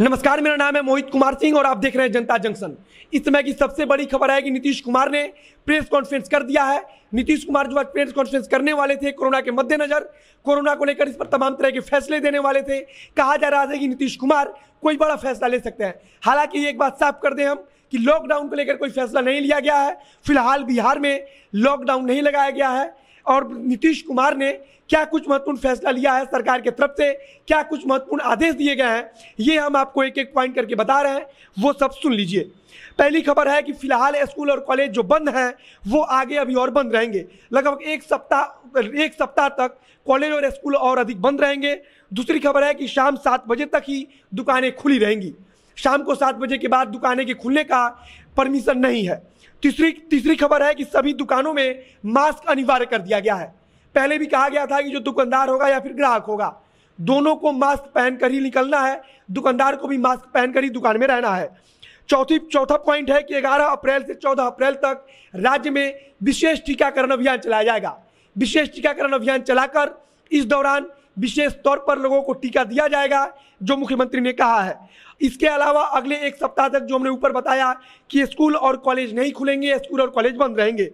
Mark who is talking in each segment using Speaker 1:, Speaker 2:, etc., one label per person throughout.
Speaker 1: नमस्कार मेरा नाम है मोहित कुमार सिंह और आप देख रहे हैं जनता जंक्शन इस समय की सबसे बड़ी खबर है कि नीतीश कुमार ने प्रेस कॉन्फ्रेंस कर दिया है नीतीश कुमार जो आज प्रेस कॉन्फ्रेंस करने वाले थे कोरोना के मद्देनजर कोरोना को लेकर इस पर तमाम तरह के फैसले देने वाले थे कहा जा रहा था कि नीतीश कुमार कोई बड़ा फैसला ले सकते हैं हालांकि एक बात साफ कर दें हम कि लॉकडाउन को लेकर कोई फैसला नहीं लिया गया है फिलहाल बिहार में लॉकडाउन नहीं लगाया गया है और नीतीश कुमार ने क्या कुछ महत्वपूर्ण फैसला लिया है सरकार के तरफ से क्या कुछ महत्वपूर्ण आदेश दिए गए हैं ये हम आपको एक एक पॉइंट करके बता रहे हैं वो सब सुन लीजिए पहली खबर है कि फिलहाल स्कूल और कॉलेज जो बंद हैं वो आगे अभी और बंद रहेंगे लगभग एक सप्ताह एक सप्ताह तक कॉलेज और स्कूल और अधिक बंद रहेंगे दूसरी खबर है कि शाम सात बजे तक ही दुकानें खुली रहेंगी शाम को सात बजे के बाद दुकानें के खुलने का परमिशन नहीं है तीसरी तीसरी खबर है कि सभी दुकानों में मास्क अनिवार्य कर दिया गया है पहले भी कहा गया था कि जो दुकानदार होगा या फिर ग्राहक होगा दोनों को मास्क पहनकर ही निकलना है दुकानदार को भी मास्क पहनकर ही दुकान में रहना है चौथी चौथा पॉइंट है कि 11 अप्रैल से 14 अप्रैल तक राज्य में विशेष टीकाकरण अभियान चलाया जाएगा विशेष टीकाकरण अभियान चलाकर इस दौरान विशेष तौर पर लोगों को टीका दिया जाएगा जो मुख्यमंत्री ने कहा है इसके अलावा अगले एक सप्ताह तक जो हमने ऊपर बताया कि स्कूल और कॉलेज नहीं खुलेंगे स्कूल और कॉलेज बंद रहेंगे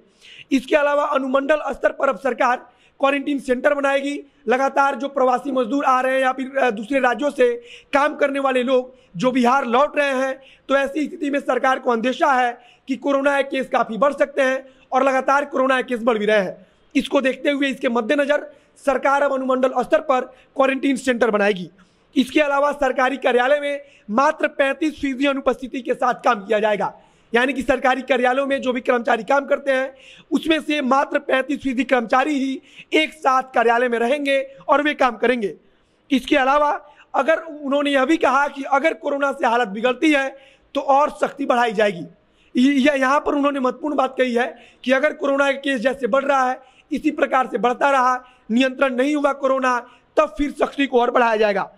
Speaker 1: इसके अलावा अनुमंडल स्तर पर अब सरकार क्वारंटीन सेंटर बनाएगी लगातार जो प्रवासी मजदूर आ रहे हैं या फिर दूसरे राज्यों से काम करने वाले लोग जो बिहार लौट रहे हैं तो ऐसी स्थिति में सरकार को अंदेशा है कि कोरोना केस काफ़ी बढ़ सकते हैं और लगातार कोरोना केस बढ़ भी रहे हैं इसको देखते हुए इसके मद्देनज़र सरकार अब अनुमंडल स्तर पर क्वारंटीन सेंटर बनाएगी इसके अलावा सरकारी कार्यालय में मात्र पैंतीस फीसदी अनुपस्थिति के साथ काम किया जाएगा यानी कि सरकारी कार्यालयों में जो भी कर्मचारी काम करते हैं उसमें से मात्र पैंतीस फीसदी कर्मचारी ही एक साथ कार्यालय में रहेंगे और वे काम करेंगे इसके अलावा अगर उन्होंने यह भी कहा कि अगर कोरोना से हालत बिगड़ती है तो और सख्ती बढ़ाई जाएगी यह यहाँ पर उन्होंने महत्वपूर्ण बात कही है कि अगर कोरोना के केस जैसे बढ़ रहा है इसी प्रकार से बढ़ता रहा नियंत्रण नहीं हुआ कोरोना तब फिर सख्ती को और बढ़ाया जाएगा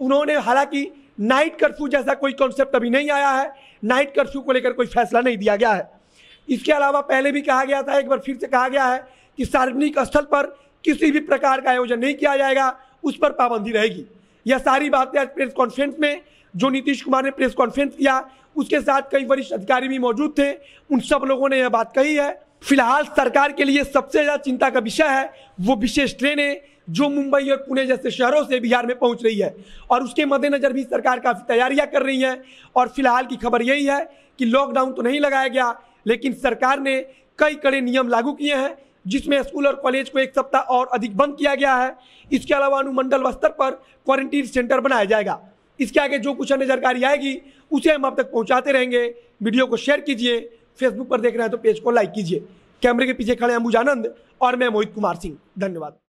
Speaker 1: उन्होंने हालांकि नाइट कर्फ्यू जैसा कोई कॉन्सेप्ट अभी नहीं आया है नाइट कर्फ्यू को लेकर कोई फैसला नहीं दिया गया है इसके अलावा पहले भी कहा गया था एक बार फिर से कहा गया है कि सार्वजनिक स्थल पर किसी भी प्रकार का आयोजन नहीं किया जाएगा उस पर पाबंदी रहेगी यह सारी बातें आज प्रेस कॉन्फ्रेंस में जो नीतीश कुमार ने प्रेस कॉन्फ्रेंस किया उसके साथ कई वरिष्ठ अधिकारी भी मौजूद थे उन सब लोगों ने यह बात कही है फिलहाल सरकार के लिए सबसे ज्यादा चिंता का विषय है वो विशेष ट्रेनें जो मुंबई और पुणे जैसे शहरों से बिहार में पहुंच रही है और उसके मद्देनज़र भी सरकार काफ़ी तैयारियां कर रही है और फिलहाल की खबर यही है कि लॉकडाउन तो नहीं लगाया गया लेकिन सरकार ने कई कड़े नियम लागू किए हैं जिसमें स्कूल और कॉलेज को एक सप्ताह और अधिक बंद किया गया है इसके अलावा अनुमंडल स्तर पर क्वारंटीन सेंटर बनाया जाएगा इसके आगे जो कुछ अन्य जानकारी आएगी उसे हम अब तक पहुँचाते रहेंगे वीडियो को शेयर कीजिए फेसबुक पर देख रहे हैं तो पेज को लाइक कीजिए कैमरे के पीछे खड़े हैं अंबुजानंद और मैं मोहित कुमार सिंह धन्यवाद